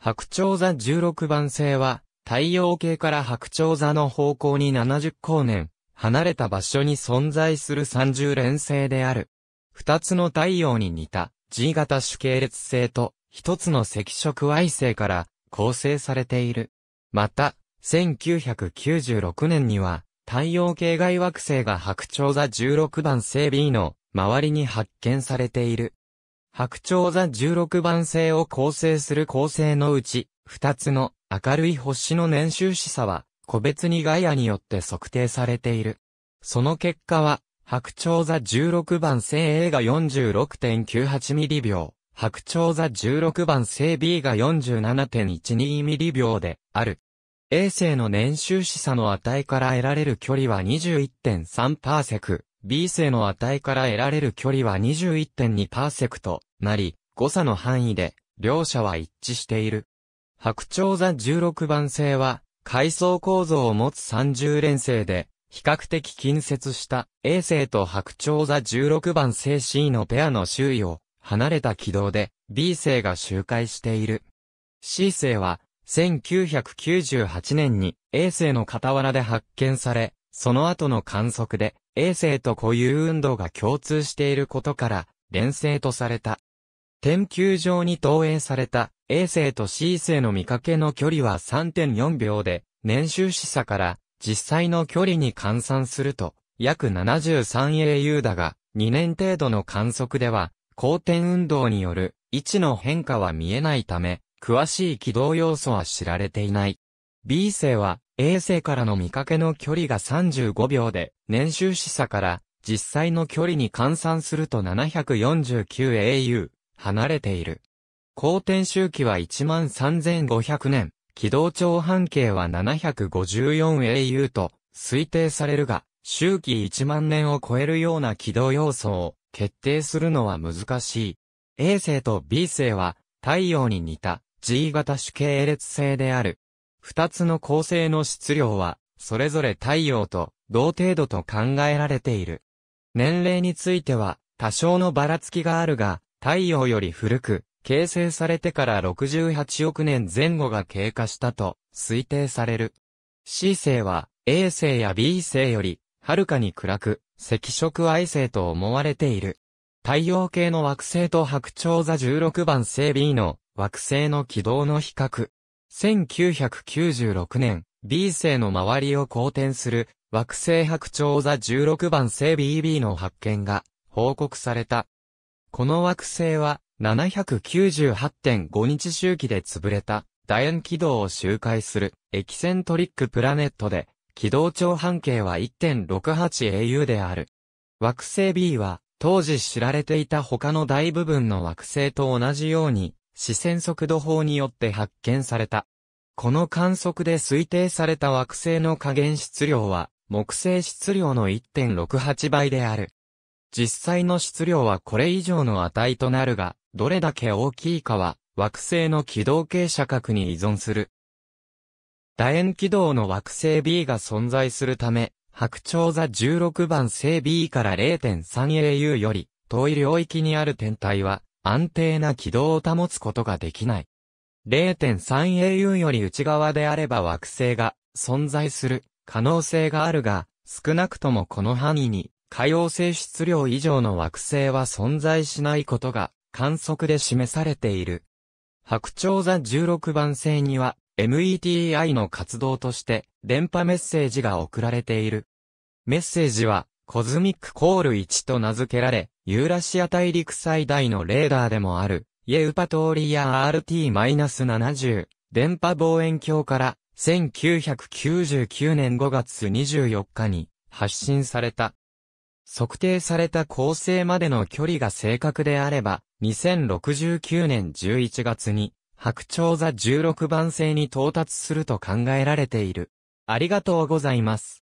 白鳥座16番星は、太陽系から白鳥座の方向に70光年、離れた場所に存在する30連星である。二つの太陽に似た G 型主系列星と一つの赤色矮星から構成されている。また、1996年には太陽系外惑星が白鳥座16番星 B の周りに発見されている。白鳥座16番星を構成する構成のうち、2つの明るい星の年収視差は、個別にガイアによって測定されている。その結果は、白鳥座16番星 A が46.98ミリ秒、白鳥座16番星 B が47.12ミリ秒である。A 星の年収視差の値から得られる距離は21.3パーセク。B 星の値から得られる距離は21.2パーセクトなり、誤差の範囲で、両者は一致している。白鳥座16番星は、階層構造を持つ30連星で、比較的近接した A 星と白鳥座16番星 C のペアの周囲を離れた軌道で B 星が周回している。C 星は1998年に A 星の傍らで発見され、その後の観測で、衛星と固有運動が共通していることから、連星とされた。天球上に投影された衛星と C 星の見かけの距離は3.4秒で、年収視差から実際の距離に換算すると約 73au だが、2年程度の観測では、光天運動による位置の変化は見えないため、詳しい軌道要素は知られていない。B 星は衛星からの見かけの距離が35秒で、年収示差から実際の距離に換算すると 749au 離れている。公転周期は13500年、軌道長半径は 754au と推定されるが、周期1万年を超えるような軌道要素を決定するのは難しい。A 星と B 星は太陽に似た G 型主系列星である。二つの恒星の質量は、それぞれ太陽と同程度と考えられている。年齢については、多少のばらつきがあるが、太陽より古く、形成されてから68億年前後が経過したと推定される。C 星は A 星や B 星よりはるかに暗く赤色矮星と思われている。太陽系の惑星と白鳥座16番星 B の惑星の軌道の比較。1996年、B 星の周りを公転する惑星白鳥座16番星 BB の発見が報告された。この惑星は798.5日周期で潰れた楕円軌道を周回するエキセントリックプラネットで軌道長半径は 1.68au である。惑星 B は当時知られていた他の大部分の惑星と同じように視線速度法によって発見された。この観測で推定された惑星の加減質量は、木星質量の1.68倍である。実際の質量はこれ以上の値となるが、どれだけ大きいかは、惑星の軌道傾斜角に依存する。楕円軌道の惑星 B が存在するため、白鳥座16番星 B から 0.3au より遠い領域にある天体は、安定な軌道を保つことができない。0.3au より内側であれば惑星が存在する可能性があるが、少なくともこの範囲に可用性質量以上の惑星は存在しないことが観測で示されている。白鳥座16番星には METI の活動として電波メッセージが送られている。メッセージはコズミックコール1と名付けられ、ユーラシア大陸最大のレーダーでもある、イェウパトーリア RT-70 電波望遠鏡から1999年5月24日に発信された。測定された構成までの距離が正確であれば、2069年11月に白鳥座16番星に到達すると考えられている。ありがとうございます。